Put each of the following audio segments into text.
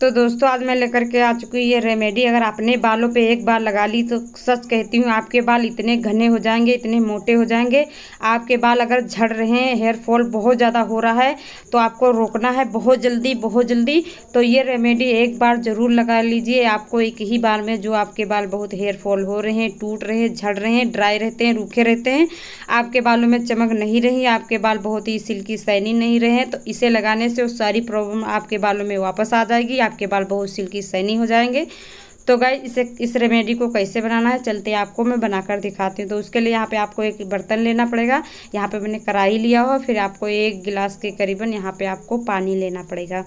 तो दोस्तों आज मैं लेकर के आ चुकी ये रेमेडी अगर आपने बालों पे एक बार लगा ली तो सच कहती हूँ आपके बाल इतने घने हो जाएंगे इतने मोटे हो जाएंगे आपके बाल अगर झड़ रहे हैं हेयर फॉल बहुत ज़्यादा हो रहा है तो आपको रोकना है बहुत जल्दी बहुत जल्दी तो ये रेमेडी एक बार ज़रूर लगा लीजिए आपको एक ही बार में जो आपके बाल बहुत हेयर फॉल हो रहे हैं टूट रहे हैं झड़ रहे हैं ड्राई रहते हैं रूखे रहते हैं आपके बालों में चमक नहीं रही आपके बाल बहुत ही सिल्की सैनी नहीं रहे तो इसे लगाने से उस सारी प्रॉब्लम आपके बालों में वापस आ जाएगी आपके बाल बहुत सिल्की सैनी हो जाएंगे तो गाय इसे इस रेमेडी को कैसे बनाना है चलते आपको मैं बनाकर दिखाती हूँ तो उसके लिए यहाँ पे आपको एक बर्तन लेना पड़ेगा यहाँ पे मैंने कढ़ाई लिया हो फिर आपको एक गिलास के करीबन यहाँ पे आपको पानी लेना पड़ेगा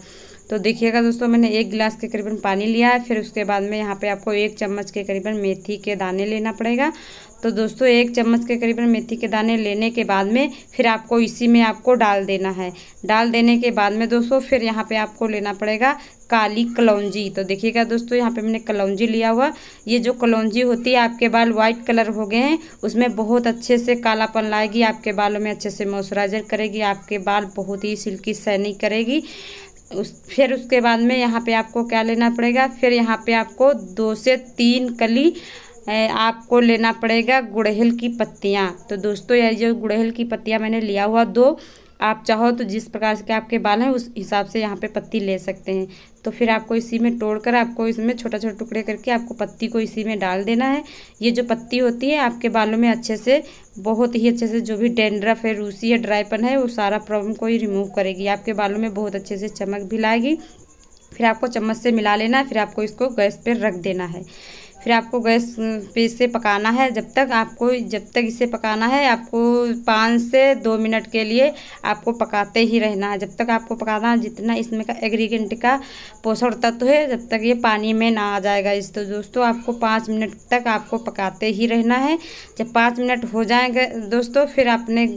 तो देखिएगा दोस्तों मैंने एक गिलास के करीबन पानी लिया है फिर उसके बाद में यहाँ पे आपको एक चम्मच के करीबन मेथी के दाने लेना पड़ेगा तो दोस्तों एक चम्मच के करीबन मेथी के दाने लेने के बाद में फिर आपको इसी में आपको डाल देना है डाल देने के बाद में दोस्तों फिर यहाँ पे आपको लेना पड़ेगा काली कलौजी तो देखिएगा दोस्तों यहाँ पे मैंने कलौंजी लिया हुआ ये जो कलौंजी होती है आपके बाल व्हाइट कलर हो गए हैं उसमें बहुत अच्छे से कालापन लाएगी आपके बालों में अच्छे से मॉइस्चराइजर करेगी आपके बाल बहुत ही सिल्की सैनी करेगी उस फिर उसके बाद में यहाँ पे आपको क्या लेना पड़ेगा फिर यहाँ पे आपको दो से तीन कली आपको लेना पड़ेगा गुड़हल की पत्तियाँ तो दोस्तों ये जो गुड़हल की पत्तियाँ मैंने लिया हुआ दो आप चाहो तो जिस प्रकार के आपके बाल हैं उस हिसाब से यहाँ पे पत्ती ले सकते हैं तो फिर आपको इसी में तोड़ कर आपको इसमें छोटा छोटा टुकड़े करके आपको पत्ती को इसी में डाल देना है ये जो पत्ती होती है आपके बालों में अच्छे से बहुत ही अच्छे से जो भी डेंड्रफ है रूसी है ड्राईपन है वो सारा प्रॉब्लम को ही रिमूव करेगी आपके बालों में बहुत अच्छे से चमक भी लाएगी फिर आपको चम्मच से मिला लेना है फिर आपको इसको गैस पर रख देना है फिर आपको गैस पे इसे पकाना है जब तक आपको जब तक इसे पकाना है आपको पाँच से दो मिनट के लिए आपको पकाते ही रहना है जब तक आपको पकाना है जितना इसमें का एग्रीगेंट का पोषण तत्व है जब तक ये पानी में ना आ जाएगा इस तो दोस्तों आपको पाँच मिनट तक आपको पकाते ही रहना है जब पाँच मिनट हो जाएंगे दोस्तों फिर आपने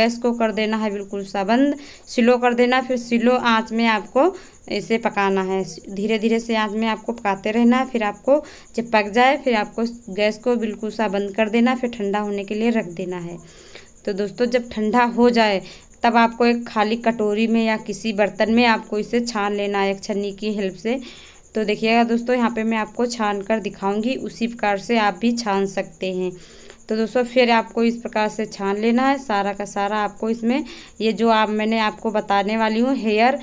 गैस को कर देना है बिल्कुल सा बंद स्लो कर देना फिर स्लो आँच में आपको इसे पकाना है धीरे धीरे से आँच में आपको पकाते रहना है फिर आपको जब पक जाए फिर आपको गैस को बिल्कुल सा बंद कर देना फिर ठंडा होने के लिए रख देना है तो दोस्तों जब ठंडा हो जाए तब आपको एक खाली कटोरी में या किसी बर्तन में आपको इसे छान लेना है एक छन्नी की हेल्प से तो देखिएगा दोस्तों यहाँ पे मैं आपको छान कर दिखाऊंगी उसी प्रकार से आप भी छान सकते हैं तो दोस्तों फिर आपको इस प्रकार से छान लेना है सारा का सारा आपको इसमें ये जो आप मैंने आपको बताने वाली हूँ हेयर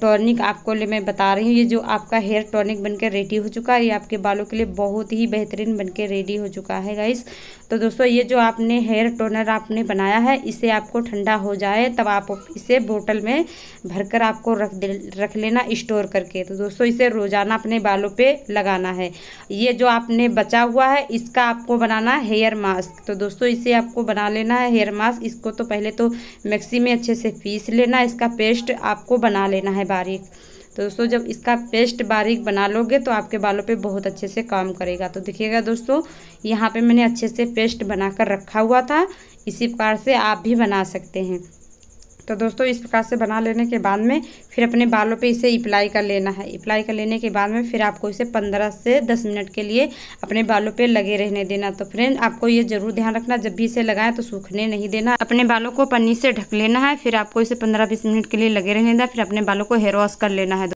टॉनिक आपको ले मैं बता रही हूँ ये जो आपका हेयर टॉनिक बनकर रेडी हो चुका है ये आपके बालों के लिए बहुत ही बेहतरीन बनकर रेडी हो चुका है गाइस तो दोस्तों ये जो आपने हेयर टोनर आपने बनाया है इसे आपको ठंडा हो जाए तब आप इसे बोटल में भरकर आपको रख दे रख लेना स्टोर करके तो दोस्तों इसे रोज़ाना अपने बालों पर लगाना है ये जो आपने बचा हुआ है इसका आपको बनाना हेयर मास्क मास्क तो दोस्तों इसे आपको बना लेना है हेयर मास्क इसको तो पहले तो मिक्सी में अच्छे से पीस लेना इसका पेस्ट आपको बना लेना है बारीक तो दोस्तों जब इसका पेस्ट बारीक बना लोगे तो आपके बालों पे बहुत अच्छे से काम करेगा तो देखिएगा दोस्तों यहाँ पे मैंने अच्छे से पेस्ट बनाकर रखा हुआ था इसी प्रकार से आप भी बना सकते हैं तो दोस्तों इस प्रकार से बना लेने के बाद में फिर अपने बालों पे इसे अप्लाई कर लेना है अप्लाई कर लेने के बाद में फिर आपको इसे 15 से 10 मिनट के लिए अपने बालों पे लगे रहने देना तो फ्रेंड आपको ये जरूर ध्यान रखना जब भी इसे लगाएं तो सूखने नहीं देना अपने बालों को पन्नी से ढक लेना है फिर आपको इसे पंद्रह बीस मिनट के लिए लगे रहने देना फिर अपने बालों को हेयर वॉश कर लेना है